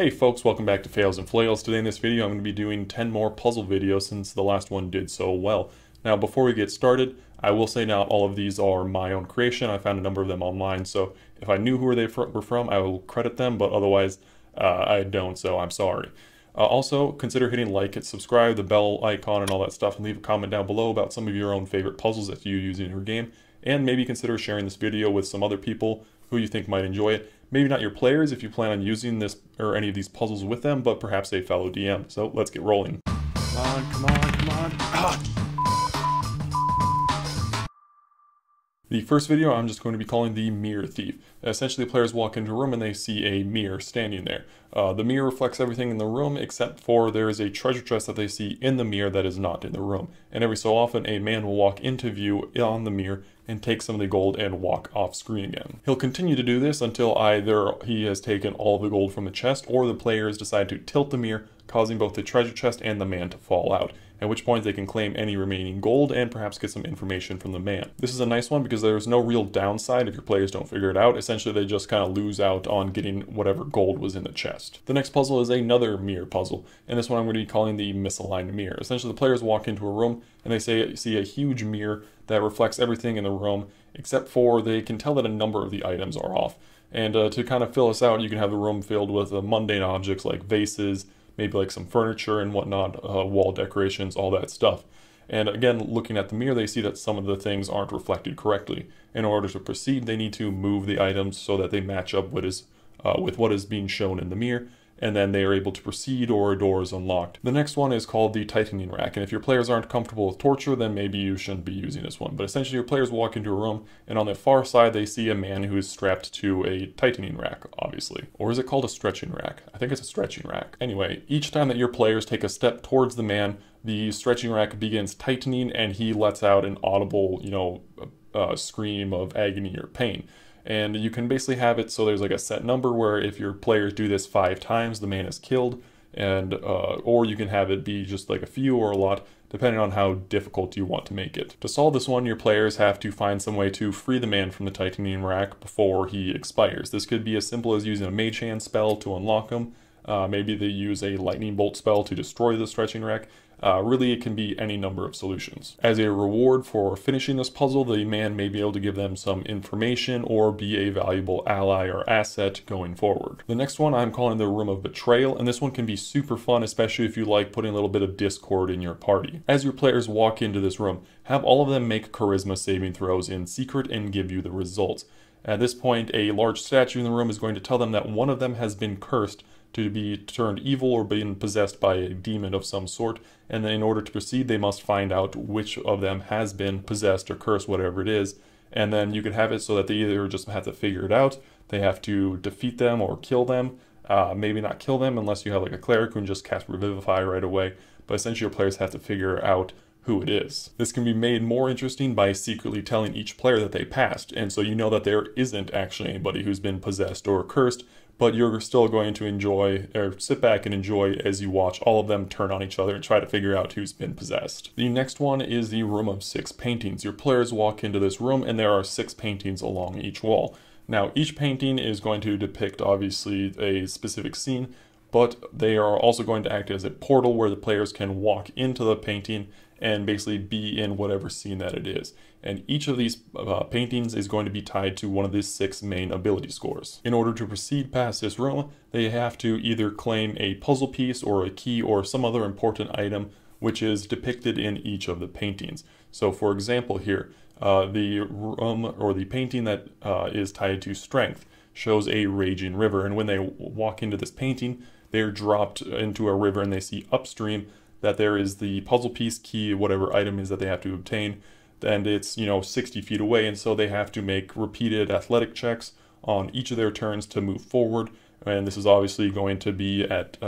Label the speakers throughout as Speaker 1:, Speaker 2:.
Speaker 1: Hey folks, welcome back to Fails and Flails. Today in this video I'm going to be doing 10 more puzzle videos since the last one did so well. Now before we get started, I will say now all of these are my own creation. I found a number of them online, so if I knew who they were from, I will credit them, but otherwise uh, I don't, so I'm sorry. Uh, also, consider hitting like and subscribe, the bell icon and all that stuff, and leave a comment down below about some of your own favorite puzzles that you use in your game, and maybe consider sharing this video with some other people who you think might enjoy it. Maybe not your players if you plan on using this or any of these puzzles with them, but perhaps a fellow DM. So let's get rolling. Come on, come on, come on. Ah. The first video I'm just going to be calling the Mirror Thief. Essentially, players walk into a room and they see a mirror standing there. Uh, the mirror reflects everything in the room except for there is a treasure chest that they see in the mirror that is not in the room. And every so often, a man will walk into view on the mirror and take some of the gold and walk off screen again. He'll continue to do this until either he has taken all the gold from the chest or the players decide to tilt the mirror, causing both the treasure chest and the man to fall out at which point they can claim any remaining gold and perhaps get some information from the man. This is a nice one because there's no real downside if your players don't figure it out. Essentially, they just kind of lose out on getting whatever gold was in the chest. The next puzzle is another mirror puzzle, and this one I'm going to be calling the misaligned mirror. Essentially, the players walk into a room and they say see a huge mirror that reflects everything in the room, except for they can tell that a number of the items are off. And uh, to kind of fill us out, you can have the room filled with uh, mundane objects like vases, maybe like some furniture and whatnot, uh, wall decorations, all that stuff. And again, looking at the mirror, they see that some of the things aren't reflected correctly. In order to proceed, they need to move the items so that they match up what is, uh, with what is being shown in the mirror and then they are able to proceed or a door is unlocked. The next one is called the tightening rack, and if your players aren't comfortable with torture, then maybe you shouldn't be using this one. But essentially your players walk into a room, and on the far side they see a man who is strapped to a tightening rack, obviously. Or is it called a stretching rack? I think it's a stretching rack. Anyway, each time that your players take a step towards the man, the stretching rack begins tightening and he lets out an audible, you know, uh, scream of agony or pain. And you can basically have it so there's like a set number where if your players do this five times, the man is killed. And uh, or you can have it be just like a few or a lot, depending on how difficult you want to make it. To solve this one, your players have to find some way to free the man from the titanium rack before he expires. This could be as simple as using a mage hand spell to unlock him. Uh, maybe they use a lightning bolt spell to destroy the stretching rack. Uh, really, it can be any number of solutions. As a reward for finishing this puzzle, the man may be able to give them some information or be a valuable ally or asset going forward. The next one I'm calling the Room of Betrayal, and this one can be super fun, especially if you like putting a little bit of discord in your party. As your players walk into this room, have all of them make charisma saving throws in secret and give you the results. At this point, a large statue in the room is going to tell them that one of them has been cursed to be turned evil or being possessed by a demon of some sort. And then in order to proceed, they must find out which of them has been possessed or cursed, whatever it is. And then you could have it so that they either just have to figure it out, they have to defeat them or kill them. Uh, maybe not kill them unless you have like a cleric who can just cast Revivify right away. But essentially, your players have to figure out who it is. This can be made more interesting by secretly telling each player that they passed, and so you know that there isn't actually anybody who's been possessed or cursed, but you're still going to enjoy or sit back and enjoy as you watch all of them turn on each other and try to figure out who's been possessed. The next one is the Room of Six Paintings. Your players walk into this room and there are six paintings along each wall. Now, each painting is going to depict obviously a specific scene, but they are also going to act as a portal where the players can walk into the painting and basically be in whatever scene that it is. And each of these uh, paintings is going to be tied to one of these six main ability scores. In order to proceed past this room, they have to either claim a puzzle piece or a key or some other important item which is depicted in each of the paintings. So for example here, uh, the room or the painting that uh, is tied to strength shows a raging river. And when they walk into this painting, they're dropped into a river and they see upstream that there is the puzzle piece key, whatever item is that they have to obtain, and it's, you know, 60 feet away, and so they have to make repeated athletic checks on each of their turns to move forward, and this is obviously going to be at, uh,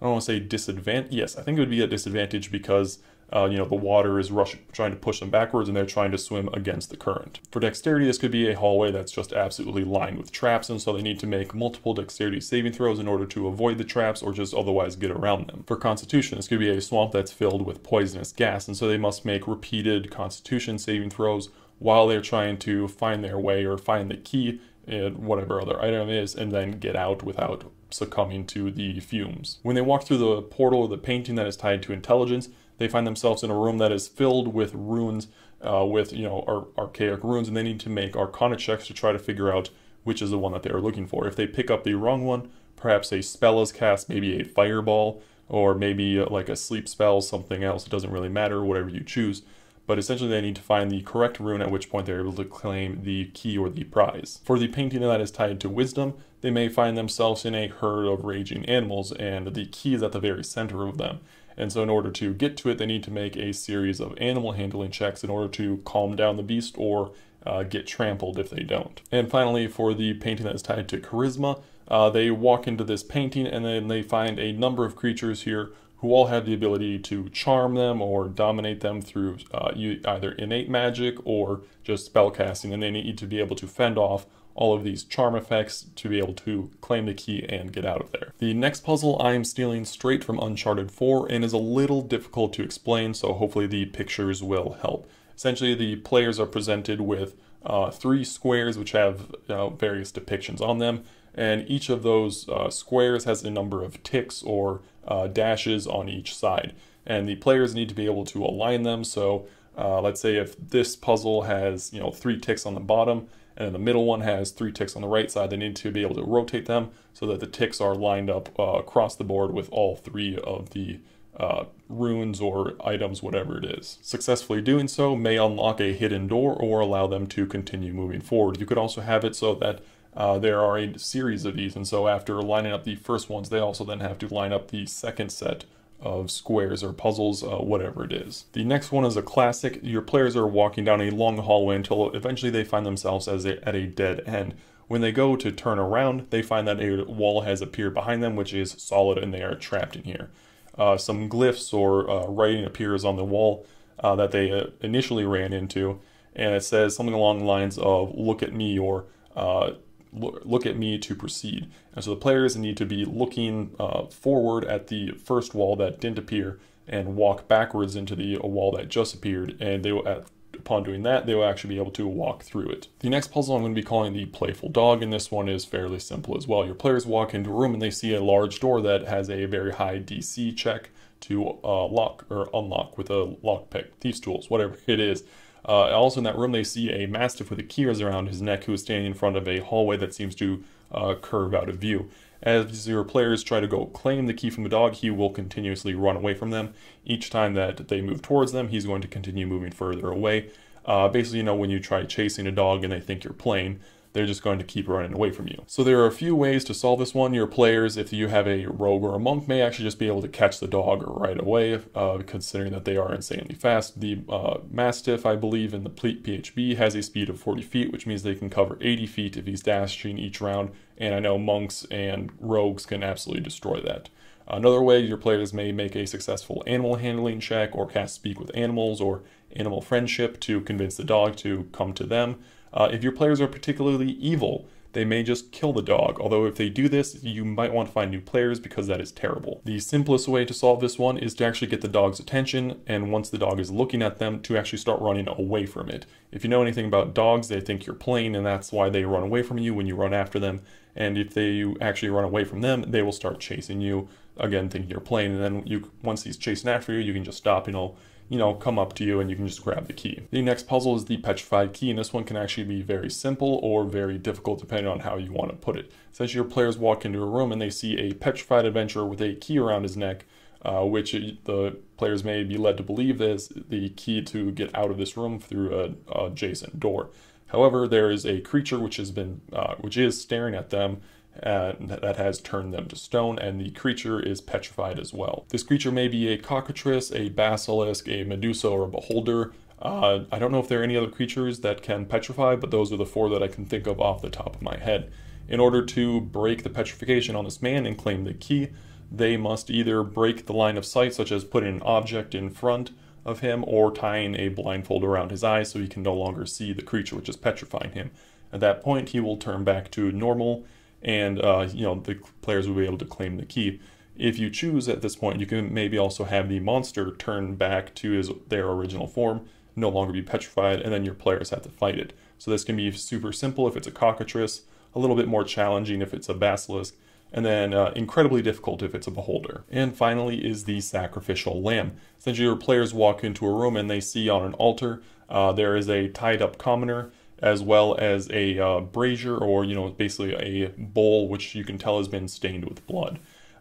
Speaker 1: I don't want to say disadvantage, yes, I think it would be at disadvantage because uh, you know, the water is rushing, trying to push them backwards, and they're trying to swim against the current. For dexterity, this could be a hallway that's just absolutely lined with traps, and so they need to make multiple dexterity saving throws in order to avoid the traps or just otherwise get around them. For constitution, this could be a swamp that's filled with poisonous gas, and so they must make repeated constitution saving throws while they're trying to find their way or find the key and whatever other item is, and then get out without succumbing to the fumes. When they walk through the portal or the painting that is tied to intelligence, they find themselves in a room that is filled with runes, uh, with you know ar- archaic runes, and they need to make arcana checks to try to figure out which is the one that they are looking for. If they pick up the wrong one, perhaps a spell is cast, maybe a fireball, or maybe uh, like a sleep spell, something else. It doesn't really matter, whatever you choose. But essentially, they need to find the correct rune, at which point they're able to claim the key or the prize. For the painting that is tied to wisdom, they may find themselves in a herd of raging animals, and the key is at the very center of them. And so in order to get to it, they need to make a series of animal handling checks in order to calm down the beast or uh, get trampled if they don't. And finally, for the painting that is tied to charisma, uh, they walk into this painting and then they find a number of creatures here who all have the ability to charm them or dominate them through uh, either innate magic or just spell casting, and they need to be able to fend off all of these charm effects to be able to claim the key and get out of there. The next puzzle I'm stealing straight from Uncharted 4 and is a little difficult to explain, so hopefully the pictures will help. Essentially, the players are presented with uh, three squares which have various depictions on them, and each of those uh, squares has a number of ticks or uh, dashes on each side. And the players need to be able to align them, so uh, let's say if this puzzle has you know three ticks on the bottom, and then the middle one has three ticks on the right side. They need to be able to rotate them so that the ticks are lined up uh, across the board with all three of the uh, runes or items, whatever it is. Successfully doing so may unlock a hidden door or allow them to continue moving forward. You could also have it so that uh, there are a series of these, and so after lining up the first ones, they also then have to line up the second set of squares or puzzles, uh, whatever it is. The next one is a classic. Your players are walking down a long hallway until eventually they find themselves as a, at a dead end. When they go to turn around, they find that a wall has appeared behind them, which is solid, and they are trapped in here. Uh, some glyphs or uh, writing appears on the wall uh, that they uh, initially ran into, and it says something along the lines of, look at me, or uh, look at me to proceed. And so the players need to be looking uh, forward at the first wall that didn't appear and walk backwards into the wall that just appeared. And they will, at, upon doing that, they will actually be able to walk through it. The next puzzle I'm going to be calling the Playful Dog, and this one is fairly simple as well. Your players walk into a room and they see a large door that has a very high DC check to uh, lock or unlock with a lockpick, thieves tools, whatever it is. Uh, also in that room, they see a mastiff with a Akiras around his neck who is standing in front of a hallway that seems to uh, curve out of view. As your players try to go claim the key from the dog, he will continuously run away from them. Each time that they move towards them, he's going to continue moving further away. Uh, basically, you know, when you try chasing a dog and they think you're playing, they're just going to keep running away from you. So there are a few ways to solve this one. Your players, if you have a rogue or a monk, may actually just be able to catch the dog right away, uh, considering that they are insanely fast. The uh, Mastiff, I believe, in the PHB has a speed of 40 feet, which means they can cover 80 feet if he's dashing each round, and I know monks and rogues can absolutely destroy that. Another way your players may make a successful animal handling check or cast speak with animals or animal friendship to convince the dog to come to them. Uh, if your players are particularly evil, they may just kill the dog, although if they do this, you might want to find new players because that is terrible. The simplest way to solve this one is to actually get the dog's attention, and once the dog is looking at them, to actually start running away from it. If you know anything about dogs, they think you're playing, and that's why they run away from you when you run after them, and if they actually run away from them, they will start chasing you, again, thinking you're playing, and then you once he's chasing after you, you can just stop You know you know, come up to you and you can just grab the key. The next puzzle is the petrified key, and this one can actually be very simple or very difficult depending on how you want to put it. Essentially, your players walk into a room and they see a petrified adventurer with a key around his neck, uh, which the players may be led to believe is the key to get out of this room through a adjacent door. However, there is a creature which has been, uh, which is staring at them uh, that has turned them to stone, and the creature is petrified as well. This creature may be a cockatrice, a basilisk, a medusa, or a beholder. Uh, I don't know if there are any other creatures that can petrify, but those are the four that I can think of off the top of my head. In order to break the petrification on this man and claim the key, they must either break the line of sight, such as putting an object in front of him or tying a blindfold around his eyes so he can no longer see the creature which is petrifying him. At that point, he will turn back to normal and uh, you know the players will be able to claim the key. If you choose at this point, you can maybe also have the monster turn back to his their original form, no longer be petrified, and then your players have to fight it. So this can be super simple if it's a cockatrice, a little bit more challenging if it's a basilisk, and then uh, incredibly difficult if it's a beholder. And finally is the sacrificial lamb. Essentially your players walk into a room and they see on an altar uh, there is a tied up commoner as well as a uh, brazier or, you know, basically a bowl which you can tell has been stained with blood.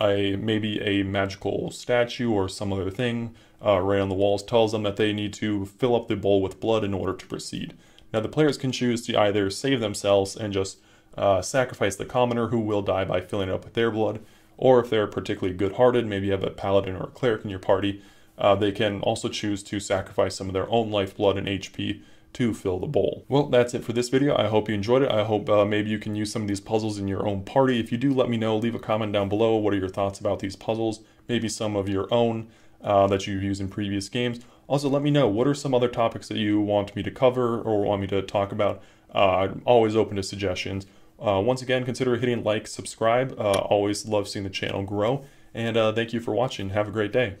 Speaker 1: A, maybe a magical statue or some other thing uh, right on the walls tells them that they need to fill up the bowl with blood in order to proceed. Now the players can choose to either save themselves and just uh, sacrifice the commoner who will die by filling it up with their blood, or if they're particularly good-hearted, maybe you have a paladin or a cleric in your party, uh, they can also choose to sacrifice some of their own lifeblood and HP to fill the bowl. Well, that's it for this video. I hope you enjoyed it. I hope uh, maybe you can use some of these puzzles in your own party. If you do, let me know. Leave a comment down below. What are your thoughts about these puzzles? Maybe some of your own uh, that you've used in previous games. Also, let me know what are some other topics that you want me to cover or want me to talk about. Uh, I'm always open to suggestions. Uh, once again, consider hitting like, subscribe. Uh, always love seeing the channel grow. And uh, thank you for watching. Have a great day.